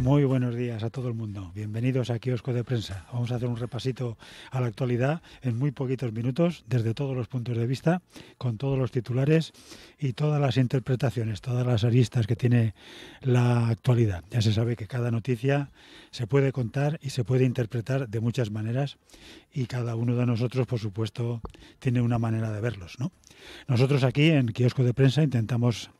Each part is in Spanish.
Muy buenos días a todo el mundo. Bienvenidos a Kiosco de Prensa. Vamos a hacer un repasito a la actualidad en muy poquitos minutos, desde todos los puntos de vista, con todos los titulares y todas las interpretaciones, todas las aristas que tiene la actualidad. Ya se sabe que cada noticia se puede contar y se puede interpretar de muchas maneras y cada uno de nosotros, por supuesto, tiene una manera de verlos. ¿no? Nosotros aquí en Kiosco de Prensa intentamos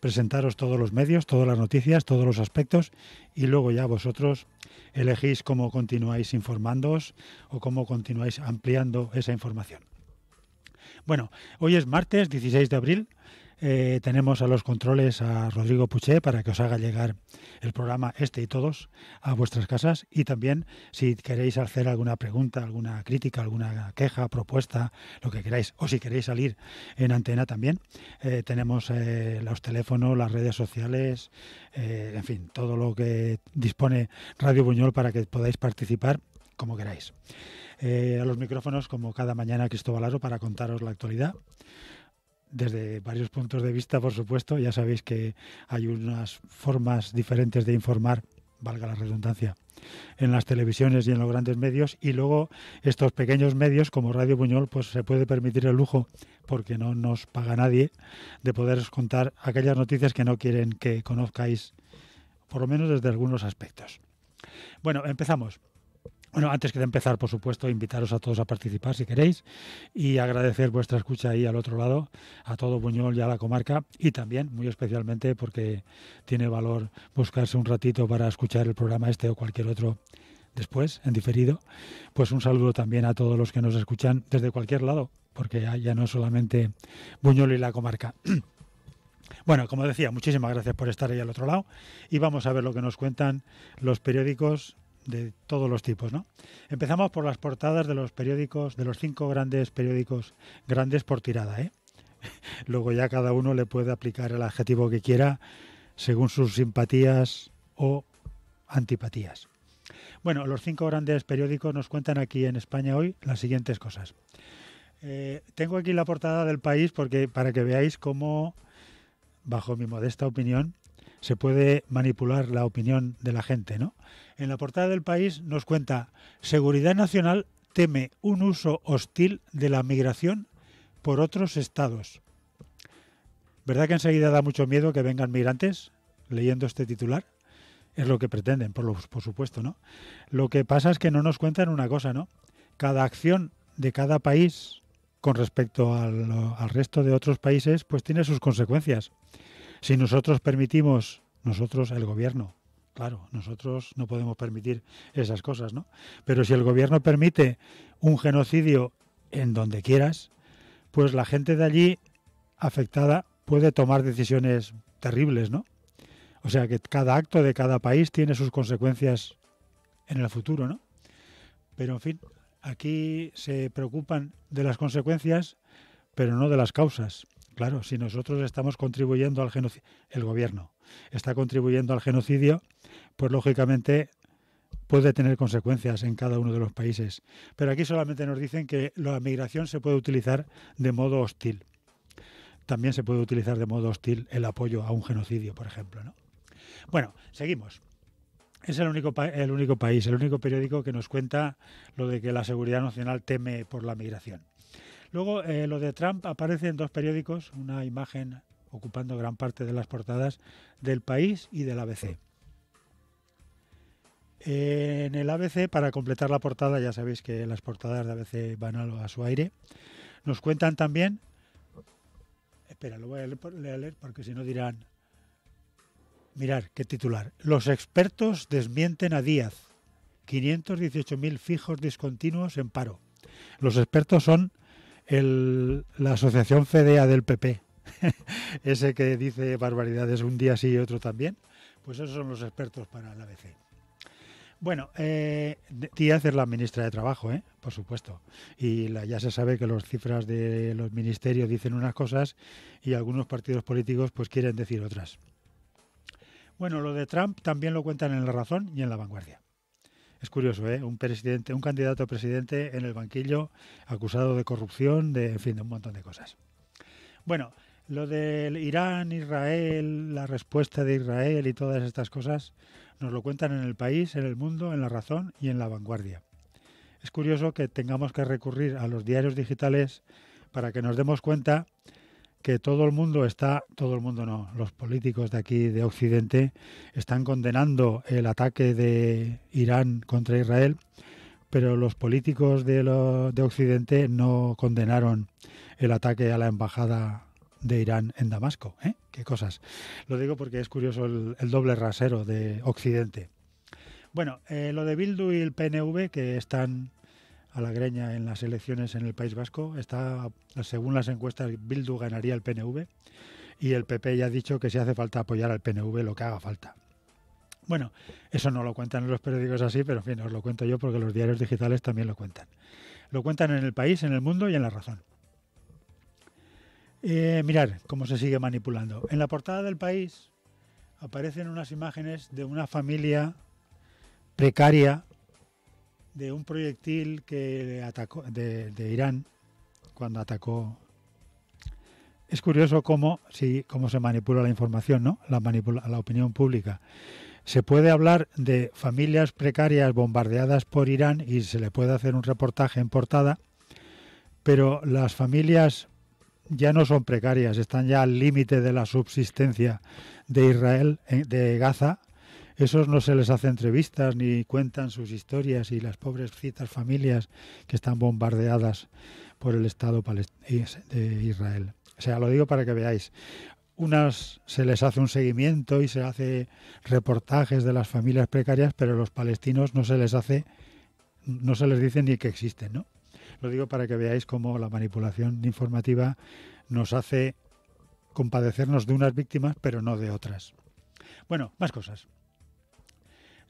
presentaros todos los medios, todas las noticias, todos los aspectos y luego ya vosotros elegís cómo continuáis informándoos o cómo continuáis ampliando esa información. Bueno, hoy es martes 16 de abril eh, tenemos a los controles a Rodrigo Puché para que os haga llegar el programa este y todos a vuestras casas. Y también si queréis hacer alguna pregunta, alguna crítica, alguna queja, propuesta, lo que queráis, o si queréis salir en antena también, eh, tenemos eh, los teléfonos, las redes sociales, en fin, todo lo que dispone Radio Buñol para que podáis participar como queráis. a los micrófonos, como cada mañana, Cristóbal Aro para contaros la actualidad desde varios puntos de vista, por supuesto. Ya sabéis que hay unas formas diferentes de informar, valga la redundancia, en las televisiones y en los grandes medios. Y luego estos pequeños medios, como Radio Buñol, pues se puede permitir el lujo, porque no nos paga nadie, de poderos contar aquellas noticias que no quieren que conozcáis, por lo menos desde algunos aspectos. Bueno, empezamos. Bueno, antes que de empezar, por supuesto, invitaros a todos a participar si queréis y agradecer vuestra escucha ahí al otro lado, a todo Buñol y a la comarca y también, muy especialmente, porque tiene valor buscarse un ratito para escuchar el programa este o cualquier otro después, en diferido. Pues un saludo también a todos los que nos escuchan desde cualquier lado, porque ya no solamente Buñol y la comarca. Bueno, como decía, muchísimas gracias por estar ahí al otro lado y vamos a ver lo que nos cuentan los periódicos de todos los tipos, ¿no? Empezamos por las portadas de los periódicos, de los cinco grandes periódicos grandes por tirada, ¿eh? Luego ya cada uno le puede aplicar el adjetivo que quiera según sus simpatías o antipatías. Bueno, los cinco grandes periódicos nos cuentan aquí en España hoy las siguientes cosas. Eh, tengo aquí la portada del país porque para que veáis cómo, bajo mi modesta opinión, se puede manipular la opinión de la gente, ¿no? En la portada del país nos cuenta Seguridad Nacional teme un uso hostil de la migración por otros estados. ¿Verdad que enseguida da mucho miedo que vengan migrantes leyendo este titular? Es lo que pretenden, por, por supuesto, ¿no? Lo que pasa es que no nos cuentan una cosa, ¿no? Cada acción de cada país con respecto al, al resto de otros países, pues tiene sus consecuencias. Si nosotros permitimos, nosotros, el gobierno, claro, nosotros no podemos permitir esas cosas, ¿no? Pero si el gobierno permite un genocidio en donde quieras, pues la gente de allí afectada puede tomar decisiones terribles, ¿no? O sea que cada acto de cada país tiene sus consecuencias en el futuro, ¿no? Pero en fin, aquí se preocupan de las consecuencias, pero no de las causas. Claro, si nosotros estamos contribuyendo al genocidio, el gobierno está contribuyendo al genocidio, pues lógicamente puede tener consecuencias en cada uno de los países. Pero aquí solamente nos dicen que la migración se puede utilizar de modo hostil. También se puede utilizar de modo hostil el apoyo a un genocidio, por ejemplo. ¿no? Bueno, seguimos. Es el único, el único país, el único periódico que nos cuenta lo de que la seguridad nacional teme por la migración. Luego, eh, lo de Trump aparece en dos periódicos, una imagen ocupando gran parte de las portadas del país y del ABC. En el ABC, para completar la portada, ya sabéis que las portadas de ABC van a, su aire, nos cuentan también... Espera, lo voy a leer porque si no dirán... Mirar, qué titular. Los expertos desmienten a Díaz. 518.000 fijos discontinuos en paro. Los expertos son la Asociación Fedea del PP, ese que dice barbaridades un día sí y otro también, pues esos son los expertos para la ABC. Bueno, eh, Díaz es la ministra de Trabajo, ¿eh? por supuesto. Y ya se sabe que las cifras de los ministerios dicen unas cosas y algunos partidos políticos pues quieren decir otras. Bueno, lo de Trump también lo cuentan en La Razón y en La Vanguardia. Es curioso, ¿eh? Un presidente, un candidato a presidente en el banquillo acusado de corrupción, de, en fin, de un montón de cosas. Bueno, lo del Irán, Israel, la respuesta de Israel y todas estas cosas nos lo cuentan en el país, en el mundo, en la razón y en la vanguardia. Es curioso que tengamos que recurrir a los diarios digitales para que nos demos cuenta que todo el mundo está, todo el mundo no, los políticos de aquí de Occidente están condenando el ataque de Irán contra Israel, pero los políticos de, de Occidente no condenaron el ataque a la embajada de Irán en Damasco. ¿eh? Qué cosas. Lo digo porque es curioso el, doble rasero de Occidente. Bueno, eh, lo de Bildu y el PNV, que están a la greña en las elecciones en el País Vasco. Está, según las encuestas, Bildu ganaría el PNV y el PP ya ha dicho que si hace falta apoyar al PNV, lo que haga falta. Bueno, eso no lo cuentan los periódicos así, pero en fin, os lo cuento yo porque los diarios digitales también lo cuentan. Lo cuentan en el país, en el mundo y en la razón. Eh, mirad mirar cómo se sigue manipulando. En la portada del país aparecen unas imágenes de una familia precaria de un proyectil que atacó de, Irán cuando atacó. Es curioso cómo, si, cómo se manipula la información, ¿no? La manipula, la opinión pública. Se puede hablar de familias precarias bombardeadas por Irán y se le puede hacer un reportaje en portada, pero las familias ya no son precarias, están ya al límite de la subsistencia de Israel, eh, de Gaza, esos no se les hace entrevistas ni cuentan sus historias y las pobres citas familias que están bombardeadas por el Estado de Israel. O sea, lo digo para que veáis. Unas se les hace un seguimiento y se hace reportajes de las familias precarias, pero a los palestinos no se les hace, no se les dice ni que existen, ¿no? Lo digo para que veáis cómo la manipulación informativa nos hace compadecernos de unas víctimas, pero no de otras. Bueno, más cosas.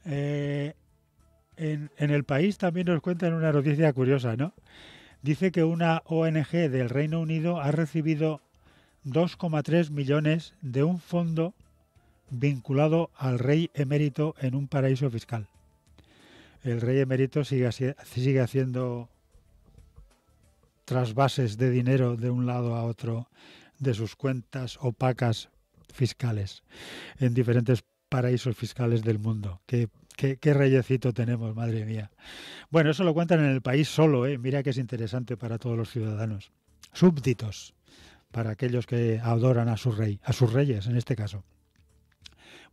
Eh, en, el país también nos cuentan una noticia curiosa, ¿no? Dice que una ONG del Reino Unido ha recibido 2,3 millones de un fondo vinculado al rey emérito en un paraíso fiscal. El rey emérito sigue, haciendo trasvases de dinero de un lado a otro de sus cuentas opacas fiscales en diferentes países paraísos fiscales del mundo. Qué, qué, reyecito tenemos, madre mía. Bueno, eso lo cuentan en el país solo, ¿eh? mira que es interesante para todos los ciudadanos. Súbditos, para aquellos que adoran a su rey, a sus reyes en este caso.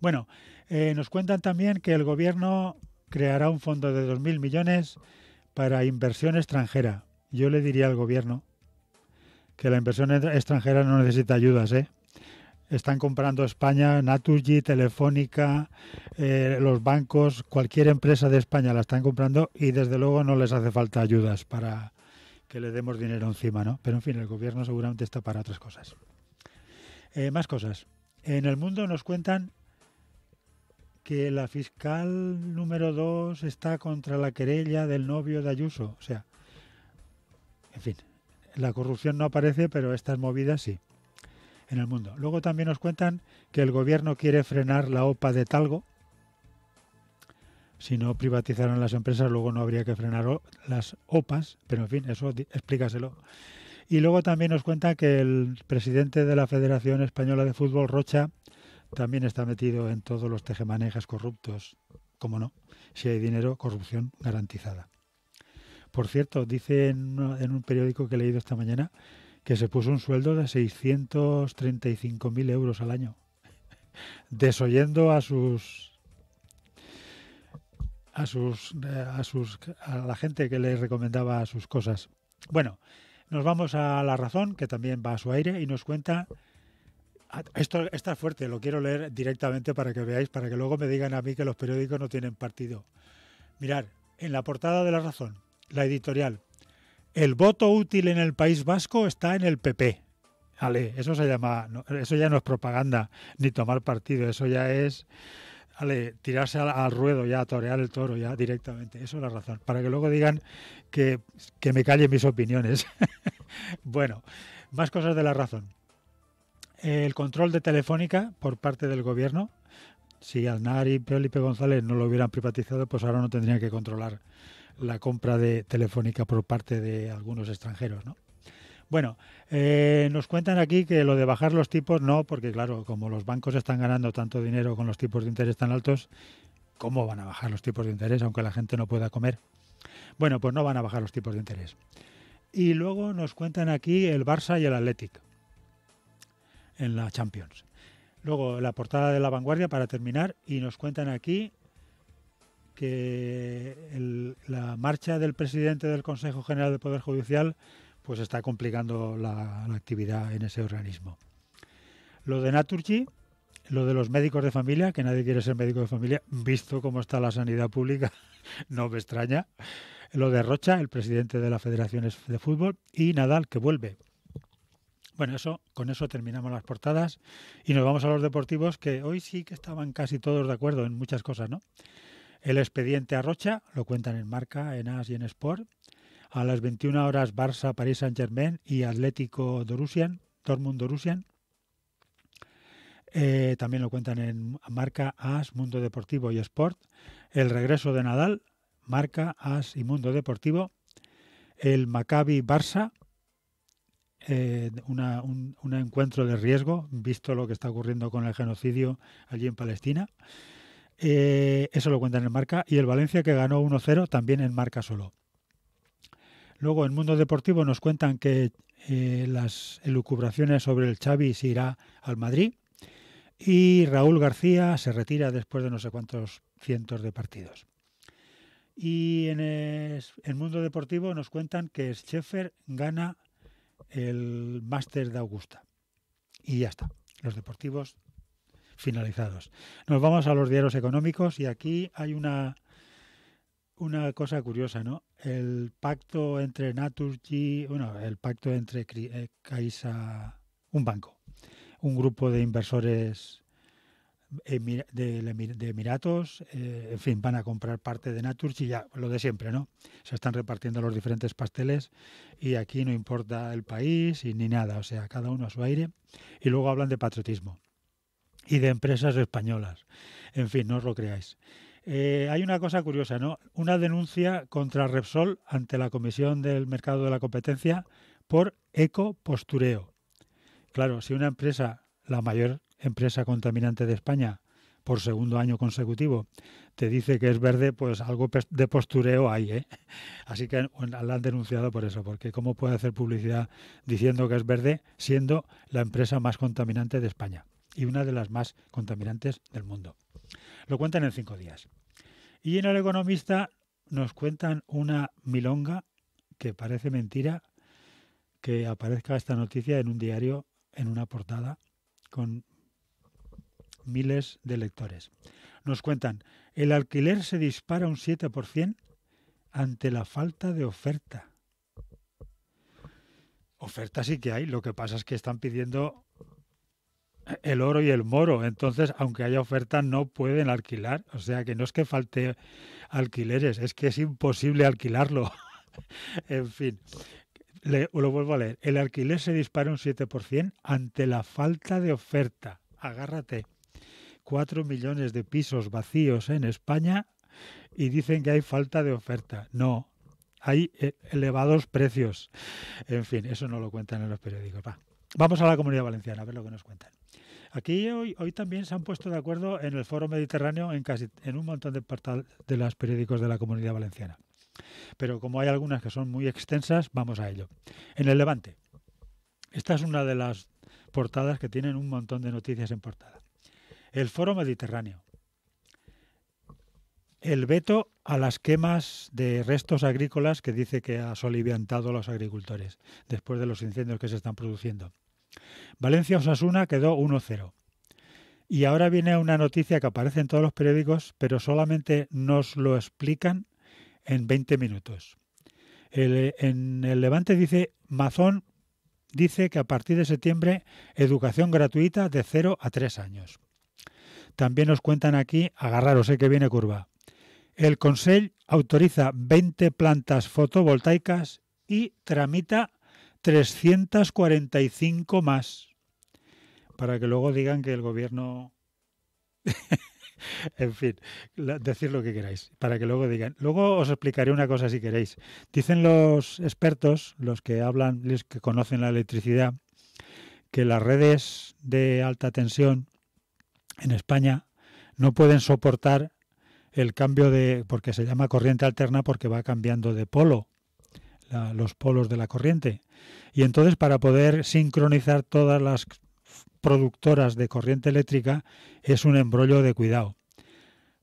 Bueno, eh, nos cuentan también que el gobierno creará un fondo de 2.000 millones para inversión extranjera. Yo le diría al gobierno que la inversión extranjera no necesita ayudas, ¿eh? Están comprando España, Naturgy, Telefónica, eh, los bancos, cualquier empresa de España la están comprando y desde luego no les hace falta ayudas para que le demos dinero encima, ¿no? Pero en fin, el gobierno seguramente está para otras cosas. Eh, más cosas. En el mundo nos cuentan que la fiscal número 2 está contra la querella del novio de Ayuso. O sea, en fin, la corrupción no aparece, pero estas movidas sí en el mundo. Luego también nos cuentan que el gobierno quiere frenar la OPA de Talgo. Si no privatizaran las empresas, luego no habría que frenar las OPAs, pero en fin, eso explícaselo. Y luego también nos cuentan que el presidente de la Federación Española de Fútbol, Rocha, también está metido en todos los tejemanejes corruptos. Como no, si hay dinero, corrupción garantizada. Por cierto, dice en un periódico que he leído esta mañana que se puso un sueldo de 635.000 euros al año, desoyendo a sus a sus a sus a la gente que le recomendaba sus cosas. Bueno, nos vamos a La Razón, que también va a su aire y nos cuenta ah, esto está fuerte, lo quiero leer directamente para que veáis, para que luego me digan a mí que los periódicos no tienen partido. Mirar, en la portada de La Razón, la editorial el voto útil en el País Vasco está en el PP. Ale, eso se llama, eso ya no es propaganda ni tomar partido, eso ya es tirarse al, ruedo ya, torear el toro ya directamente. Eso es la razón. Para que luego digan que, que me callen mis opiniones. bueno, más cosas de la razón. El control de Telefónica por parte del gobierno, si Aznar y Felipe González no lo hubieran privatizado, pues ahora no tendrían que controlar la compra de Telefónica por parte de algunos extranjeros, ¿no? Bueno, eh, nos cuentan aquí que lo de bajar los tipos no, porque claro, como los bancos están ganando tanto dinero con los tipos de interés tan altos, ¿cómo van a bajar los tipos de interés aunque la gente no pueda comer? Bueno, pues no van a bajar los tipos de interés. Y luego nos cuentan aquí el Barça y el Athletic en la Champions. Luego la portada de La Vanguardia para terminar y nos cuentan aquí que la marcha del presidente del Consejo General del Poder Judicial pues está complicando la, actividad en ese organismo. Lo de Naturgy, lo de los médicos de familia, que nadie quiere ser médico de familia, visto cómo está la sanidad pública, no me extraña. Lo de Rocha, el presidente de la Federación de Fútbol, y Nadal, que vuelve. Bueno, eso, con eso terminamos las portadas y nos vamos a los deportivos que hoy sí que estaban casi todos de acuerdo en muchas cosas, ¿no? El expediente a Rocha, lo cuentan en Marca, en AS y en Sport. A las 21 horas Barça, París Saint-Germain y Atlético Dorusian, Dortmund Dorusian. Eh, también lo cuentan en Marca, AS, Mundo Deportivo y Sport. El regreso de Nadal, Marca, AS y Mundo Deportivo. El Maccabi Barça, eh, un, encuentro de riesgo, visto lo que está ocurriendo con el genocidio allí en Palestina. Eh, eso lo cuentan en marca. Y el Valencia que ganó 1-0 también en marca solo. Luego en Mundo Deportivo nos cuentan que eh, las elucubraciones sobre el Xavi se irá al Madrid y Raúl García se retira después de no sé cuántos cientos de partidos. Y en el mundo deportivo nos cuentan que Schäfer gana el máster de Augusta. Y ya está, los deportivos finalizados. Nos vamos a los diarios económicos y aquí hay una, una cosa curiosa, ¿no? El pacto entre Naturgy, bueno, el pacto entre eh, Caixa, un banco, un grupo de inversores eh, de, Emiratos, eh, en fin, van a comprar parte de y ya lo de siempre, ¿no? Se están repartiendo los diferentes pasteles y aquí no importa el país y ni nada, o sea, cada uno a su aire. Y luego hablan de patriotismo y de empresas españolas. En fin, no os lo creáis. Eh, hay una cosa curiosa, ¿no? Una denuncia contra Repsol ante la Comisión del Mercado de la Competencia por ecopostureo. Claro, si una empresa, la mayor empresa contaminante de España, por segundo año consecutivo, te dice que es verde, pues algo de postureo hay. ¿eh? Así que la han denunciado por eso, porque ¿cómo puede hacer publicidad diciendo que es verde siendo la empresa más contaminante de España y una de las más contaminantes del mundo? Lo cuentan en cinco días. Y en El Economista nos cuentan una milonga que parece mentira que aparezca esta noticia en un diario, en una portada, con miles de lectores. Nos cuentan, el alquiler se dispara un 7% ante la falta de oferta. Oferta sí que hay, lo que pasa es que están pidiendo el oro y el moro. Entonces, aunque haya oferta, no pueden alquilar. O sea que no es que falte alquileres, es que es imposible alquilarlo. en fin, lo vuelvo a leer. El alquiler se dispara un 7% ante la falta de oferta. Agárrate cuatro millones de pisos vacíos en España y dicen que hay falta de oferta. No, hay eh, elevados precios. En fin, eso no lo cuentan en los periódicos. Va. Vamos a la comunidad valenciana a ver lo que nos cuentan. Aquí hoy, hoy también se han puesto de acuerdo en el Foro Mediterráneo en casi en un montón de de los periódicos de la comunidad valenciana. Pero como hay algunas que son muy extensas, vamos a ello. En el Levante. Esta es una de las portadas que tienen un montón de noticias en portada el Foro Mediterráneo, el veto a las quemas de restos agrícolas que dice que ha soliviantado a los agricultores después de los incendios que se están produciendo. Valencia-Osasuna quedó 1-0. Y ahora viene una noticia que aparece en todos los periódicos, pero solamente nos lo explican en 20 minutos. en el Levante dice, Mazón dice que a partir de septiembre educación gratuita de 0 a 3 años. También nos cuentan aquí, agarraros, eh, que viene curva. El Consell autoriza 20 plantas fotovoltaicas y tramita 345 más. Para que luego digan que el gobierno... en fin, decir lo que queráis, para que luego digan. Luego os explicaré una cosa si queréis. Dicen los expertos, los que hablan, los que conocen la electricidad, que las redes de alta tensión en España no pueden soportar el cambio de, porque se llama corriente alterna porque va cambiando de polo, los polos de la corriente. Y entonces para poder sincronizar todas las productoras de corriente eléctrica es un embrollo de cuidado.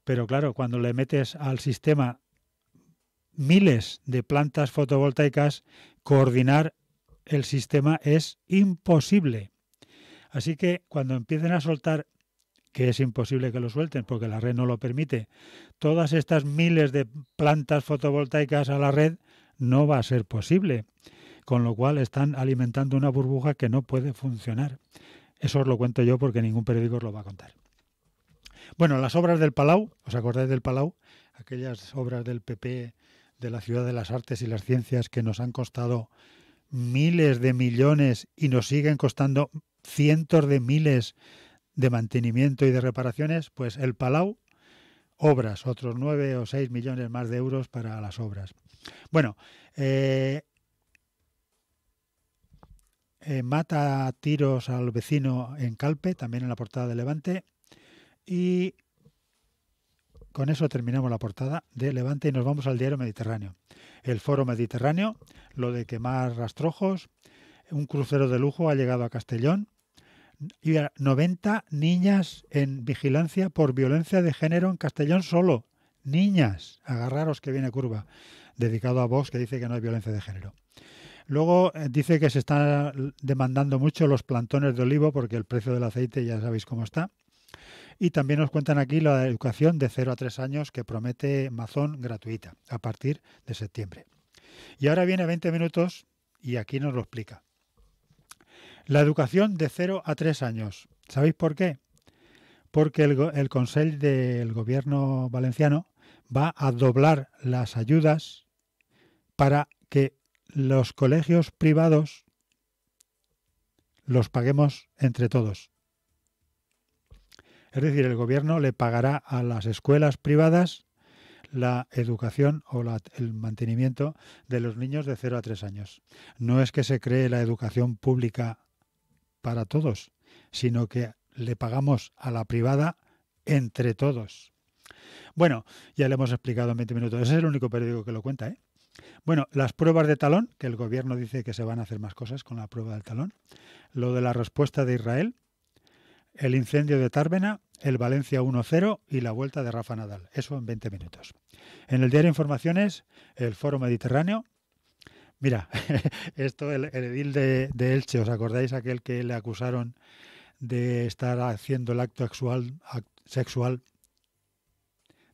Pero claro, cuando le metes al sistema miles de plantas fotovoltaicas, coordinar el sistema es imposible. Así que cuando empiecen a soltar que es imposible que lo suelten porque la red no lo permite. Todas estas miles de plantas fotovoltaicas a la red no va a ser posible, con lo cual están alimentando una burbuja que no puede funcionar. Eso os lo cuento yo porque ningún periódico os lo va a contar. Bueno, las obras del Palau, ¿os acordáis del Palau? Aquellas obras del PP de la Ciudad de las Artes y las Ciencias que nos han costado miles de millones y nos siguen costando cientos de miles de mantenimiento y de reparaciones, pues el Palau, obras, otros 9 o 6 millones más de euros para las obras. Bueno, eh, eh, mata tiros al vecino en Calpe, también en la portada de Levante, y con eso terminamos la portada de Levante y nos vamos al diario Mediterráneo. El foro Mediterráneo, lo de quemar rastrojos, un crucero de lujo ha llegado a Castellón, 90 niñas en vigilancia por violencia de género en Castellón solo. Niñas, agarraros que viene curva, dedicado a vos que dice que no hay violencia de género. Luego eh, dice que se están demandando mucho los plantones de olivo porque el precio del aceite ya sabéis cómo está. Y también nos cuentan aquí la educación de 0 a 3 años que promete Mazón gratuita a partir de septiembre. Y ahora viene 20 minutos y aquí nos lo explica. La educación de 0 a 3 años. ¿Sabéis por qué? Porque el, Consejo del Gobierno valenciano va a doblar las ayudas para que los colegios privados los paguemos entre todos. Es decir, el gobierno le pagará a las escuelas privadas la educación o el mantenimiento de los niños de 0 a 3 años. No es que se cree la educación pública para todos, sino que le pagamos a la privada entre todos. Bueno, ya le hemos explicado en 20 minutos. Ese es el único periódico que lo cuenta, ¿eh? Bueno, las pruebas de talón, que el gobierno dice que se van a hacer más cosas con la prueba del talón, lo de la respuesta de Israel, el incendio de Tárbena, el Valencia 1-0 y la vuelta de Rafa Nadal. Eso en 20 minutos. En el diario Informaciones, el Foro Mediterráneo, Mira, esto, el, edil de, Elche, ¿os acordáis aquel que le acusaron de estar haciendo el acto sexual,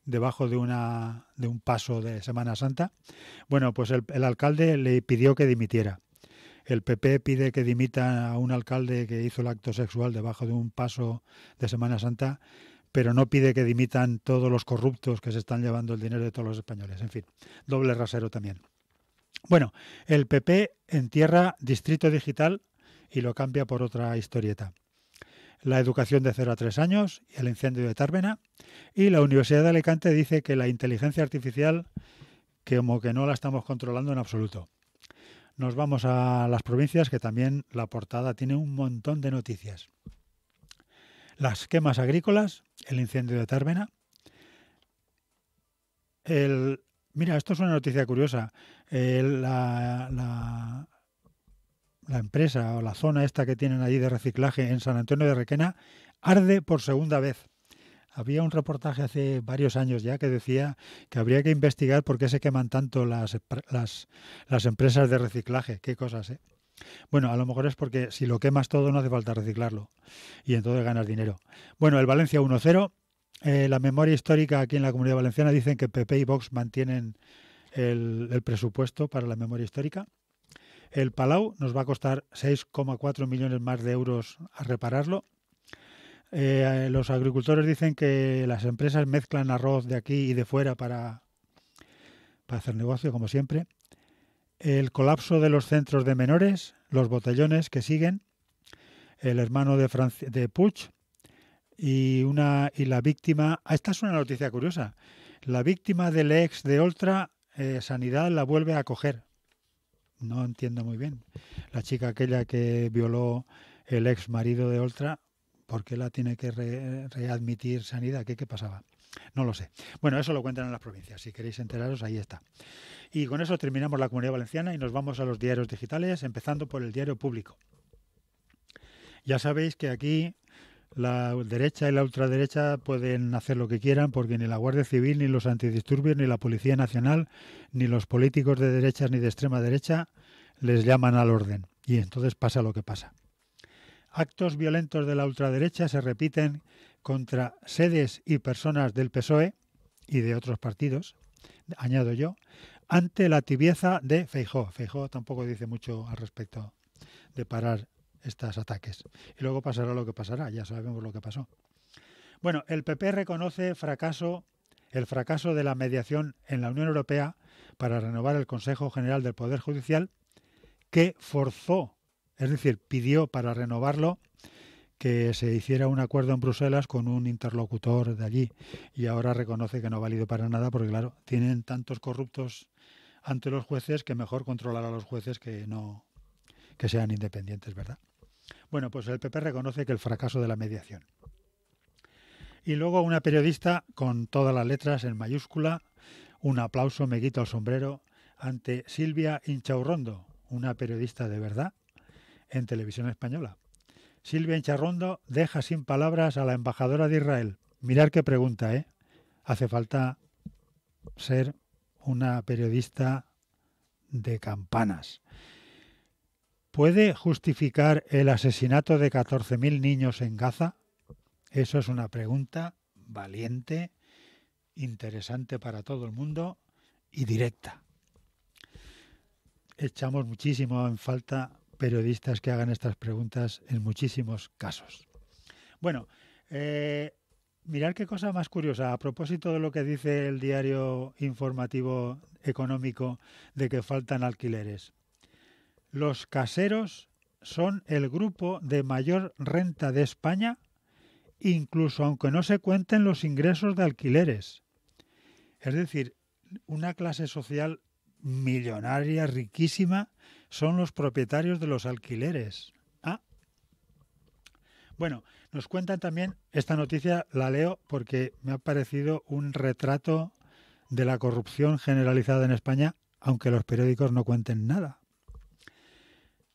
debajo de, una, de un paso de Semana Santa? Bueno, pues el, el alcalde le pidió que dimitiera. El PP pide que dimita a un alcalde que hizo el acto sexual debajo de un paso de Semana Santa pero no pide que dimitan todos los corruptos que se están llevando el dinero de todos los españoles. En fin, doble rasero también. Bueno, el PP entierra Distrito Digital y lo cambia por otra historieta. La educación de 0 a 3 años y el incendio de Tárvena. Y la Universidad de Alicante dice que la inteligencia artificial que como que no la estamos controlando en absoluto. Nos vamos a las provincias que también la portada tiene un montón de noticias. Las quemas agrícolas, el incendio de Tárbena. El, mira, esto es una noticia curiosa la, la, empresa o la zona esta que tienen allí de reciclaje en San Antonio de Requena arde por segunda vez. Había un reportaje hace varios años ya que decía que habría que investigar por qué se queman tanto las, las, las empresas de reciclaje. Qué cosas, ¿eh? Bueno, a lo mejor es porque si lo quemas todo no hace falta reciclarlo y entonces ganas dinero. Bueno, el Valencia 1-0. Eh, la memoria histórica aquí en la Comunidad Valenciana dicen que PP y Vox mantienen el, presupuesto para la memoria histórica. El Palau nos va a costar 6,4 millones más de euros a repararlo. Eh, los agricultores dicen que las empresas mezclan arroz de aquí y de fuera para, para hacer negocio, como siempre. El colapso de los centros de menores, los botellones que siguen, el hermano de, de y, una, y la víctima. Ah, esta es una noticia curiosa. La víctima del ex de Oltra eh, sanidad la vuelve a coger. No entiendo muy bien. La chica aquella que violó el ex marido de Oltra, ¿por qué la tiene que readmitir Sanidad? ¿Qué, ¿Qué pasaba? No lo sé. Bueno, eso lo cuentan en las provincias. Si queréis enteraros, ahí está. Y con eso terminamos la Comunidad Valenciana y nos vamos a los diarios digitales, empezando por el diario público. Ya sabéis que aquí la derecha y la ultraderecha pueden hacer lo que quieran porque ni la Guardia Civil, ni los antidisturbios, ni la Policía Nacional, ni los políticos de derechas ni de extrema derecha les llaman al orden. Y entonces pasa lo que pasa. Actos violentos de la ultraderecha se repiten contra sedes y personas del PSOE y de otros partidos, añado yo, ante la tibieza de Feijó. Feijó tampoco dice mucho al respecto de parar estos ataques. Y luego pasará lo que pasará, ya sabemos lo que pasó. Bueno, el PP reconoce fracaso, el fracaso de la mediación en la Unión Europea para renovar el Consejo General del Poder Judicial, que forzó, es decir, pidió para renovarlo que se hiciera un acuerdo en Bruselas con un interlocutor de allí y ahora reconoce que no ha valido para nada porque claro, tienen tantos corruptos ante los jueces que mejor controlar a los jueces que no que sean independientes, ¿verdad? Bueno, pues el PP reconoce que el fracaso de la mediación. Y luego una periodista con todas las letras en mayúscula, un aplauso me quita el sombrero ante Silvia Inchaurrondo, una periodista de verdad, en televisión española. Silvia Inchaurrondo deja sin palabras a la embajadora de Israel. Mirar qué pregunta, ¿eh? Hace falta ser una periodista de campanas. ¿Puede justificar el asesinato de 14.000 niños en Gaza? Eso es una pregunta valiente, interesante para todo el mundo y directa. Echamos muchísimo en falta periodistas que hagan estas preguntas en muchísimos casos. Bueno, eh, mirar qué cosa más curiosa. A propósito de lo que dice el diario informativo económico de que faltan alquileres. Los caseros son el grupo de mayor renta de España, incluso aunque no se cuenten los ingresos de alquileres. Es decir, una clase social millonaria, riquísima, son los propietarios de los alquileres. ¿Ah? Bueno, nos cuentan también, esta noticia la leo porque me ha parecido un retrato de la corrupción generalizada en España, aunque los periódicos no cuenten nada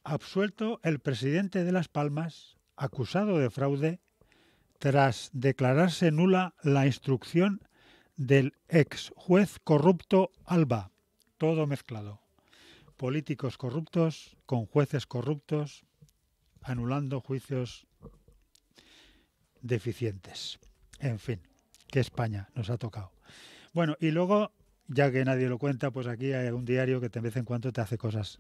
absuelto el presidente de Las Palmas, acusado de fraude, tras declararse nula la instrucción del ex juez corrupto Alba. Todo mezclado. Políticos corruptos con jueces corruptos, anulando juicios deficientes. En fin, que España nos ha tocado. Bueno, y luego, ya que nadie lo cuenta, pues aquí hay un diario que de vez en cuando te hace cosas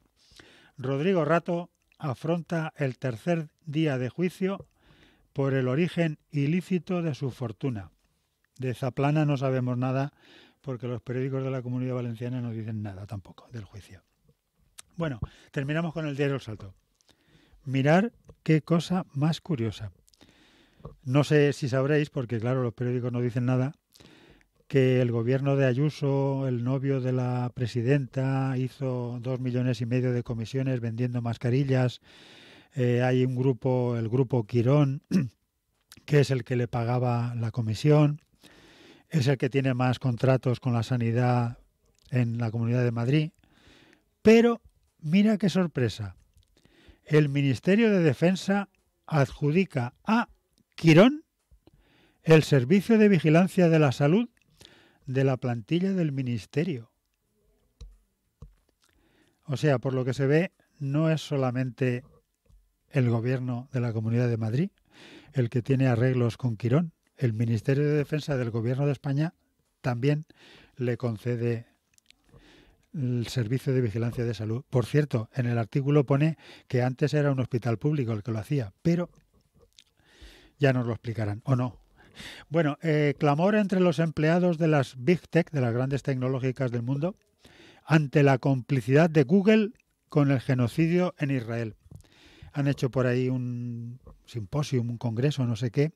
Rodrigo Rato afronta el tercer día de juicio por el origen ilícito de su fortuna. De Zaplana no sabemos nada porque los periódicos de la Comunidad Valenciana no dicen nada tampoco del juicio. Bueno, terminamos con el diario El Salto. Mirar qué cosa más curiosa. No sé si sabréis, porque claro, los periódicos no dicen nada, que el gobierno de Ayuso, el novio de la presidenta, hizo dos millones y medio de comisiones vendiendo mascarillas. Eh, hay un grupo, el grupo Quirón, que es el que le pagaba la comisión, es el que tiene más contratos con la sanidad en la Comunidad de Madrid. Pero, mira qué sorpresa, el Ministerio de Defensa adjudica a Quirón el Servicio de Vigilancia de la Salud de la plantilla del ministerio. O sea, por lo que se ve, no es solamente el gobierno de la Comunidad de Madrid el que tiene arreglos con Quirón. El Ministerio de Defensa del Gobierno de España también le concede el Servicio de Vigilancia de Salud. Por cierto, en el artículo pone que antes era un hospital público el que lo hacía, pero ya nos lo explicarán, ¿o no? Bueno, eh, clamor entre los empleados de las Big Tech, de las grandes tecnológicas del mundo, ante la complicidad de Google con el genocidio en Israel. Han hecho por ahí un simposio, un congreso, no sé qué,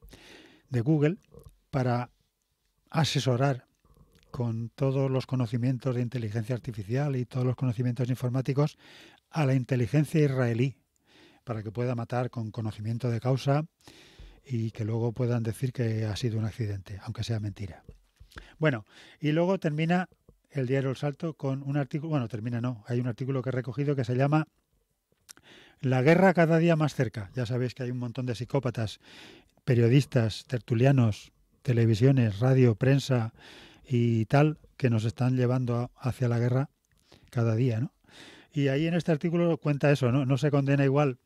de Google para asesorar con todos los conocimientos de inteligencia artificial y todos los conocimientos informáticos a la inteligencia israelí para que pueda matar con conocimiento de causa y que luego puedan decir que ha sido un accidente, aunque sea mentira. Bueno, y luego termina el diario El Salto con un artículo, bueno, termina no, hay un artículo que he recogido que se llama La guerra cada día más cerca. Ya sabéis que hay un montón de psicópatas, periodistas, tertulianos, televisiones, radio, prensa y tal, que nos están llevando hacia la guerra cada día, ¿no? Y ahí en este artículo cuenta eso, ¿no? No se condena igual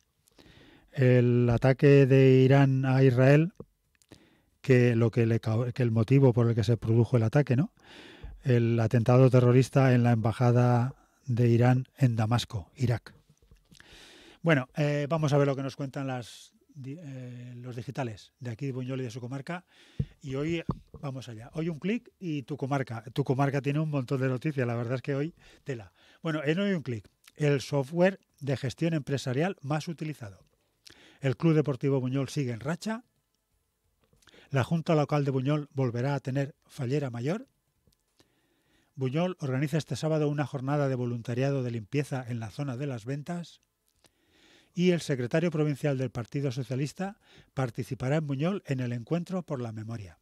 el ataque de Irán a Israel, que lo que, el motivo por el que se produjo el ataque, ¿no? El atentado terrorista en la embajada de Irán en Damasco, Irak. Bueno, eh, vamos a ver lo que nos cuentan las, eh, los digitales de aquí de Buñol y de su comarca. Y hoy vamos allá. Hoy un clic y tu comarca. Tu comarca tiene un montón de noticias. La verdad es que hoy tela. Bueno, en hoy un clic. El software de gestión empresarial más utilizado. El Club Deportivo Buñol sigue en racha. La Junta Local de Buñol volverá a tener fallera mayor. Buñol organiza este sábado una jornada de voluntariado de limpieza en la zona de las ventas. Y el secretario provincial del Partido Socialista participará en Buñol en el encuentro por la memoria.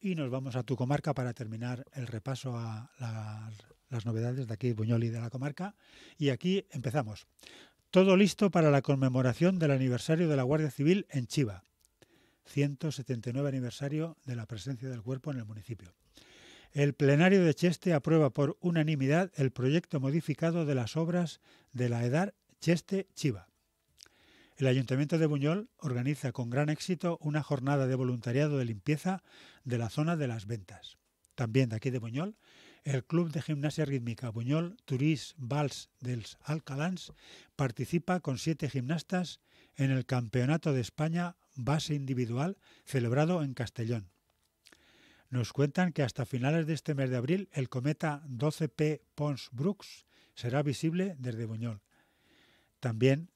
Y nos vamos a tu comarca para terminar el repaso a las novedades de aquí, Buñol y de la comarca. Y aquí empezamos. Todo listo para la conmemoración del aniversario de la Guardia Civil en Chiva, 179 aniversario de la presencia del cuerpo en el municipio. El plenario de Cheste aprueba por unanimidad el proyecto modificado de las obras de la edad Cheste-Chiva. El Ayuntamiento de Buñol organiza con gran éxito una jornada de voluntariado de limpieza de la zona de las ventas. También de aquí de Buñol el Club de Gimnasia Rítmica Buñol Turís Vals dels Alcalans participa con siete gimnastas en el Campeonato de España Base Individual celebrado en Castellón. Nos cuentan que hasta finales de este mes de abril el cometa 12P Pons Brooks será visible desde Buñol. También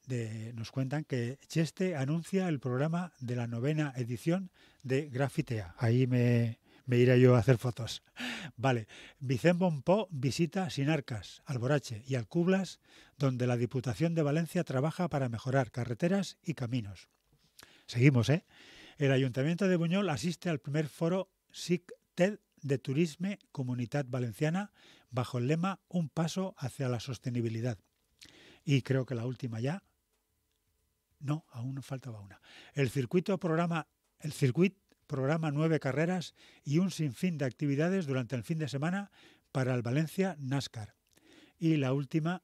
nos cuentan que Cheste anuncia el programa de la novena edición de Grafitea. Ahí me, me iré yo a hacer fotos. Vale, Vicente Bonpó visita Sinarcas, Alborache y Alcublas, donde la Diputación de Valencia trabaja para mejorar carreteras y caminos. Seguimos, ¿eh? El Ayuntamiento de Buñol asiste al primer foro SIC-TED de Turisme Comunidad Valenciana bajo el lema Un paso hacia la sostenibilidad. Y creo que la última ya. No, aún faltaba una. El circuito programa el circuito programa nueve carreras y un sinfín de actividades durante el fin de semana para el Valencia NASCAR. Y la última,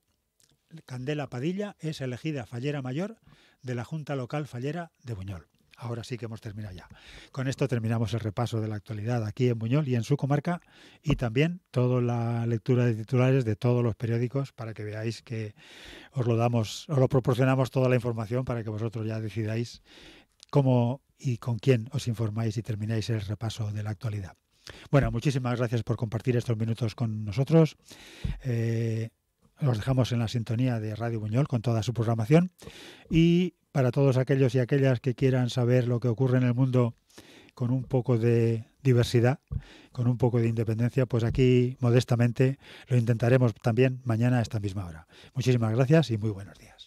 Candela Padilla, es elegida fallera mayor de la Junta Local Fallera de Buñol. Ahora sí que hemos terminado ya. Con esto terminamos el repaso de la actualidad aquí en Buñol y en su comarca y también toda la lectura de titulares de todos los periódicos para que veáis que os lo damos, os lo proporcionamos toda la información para que vosotros ya decidáis cómo y con quién os informáis y termináis el repaso de la actualidad. Bueno, muchísimas gracias por compartir estos minutos con nosotros. Eh, los dejamos en la sintonía de Radio Buñol con toda su programación. Y para todos aquellos y aquellas que quieran saber lo que ocurre en el mundo con un poco de diversidad, con un poco de independencia, pues aquí modestamente lo intentaremos también mañana a esta misma hora. Muchísimas gracias y muy buenos días.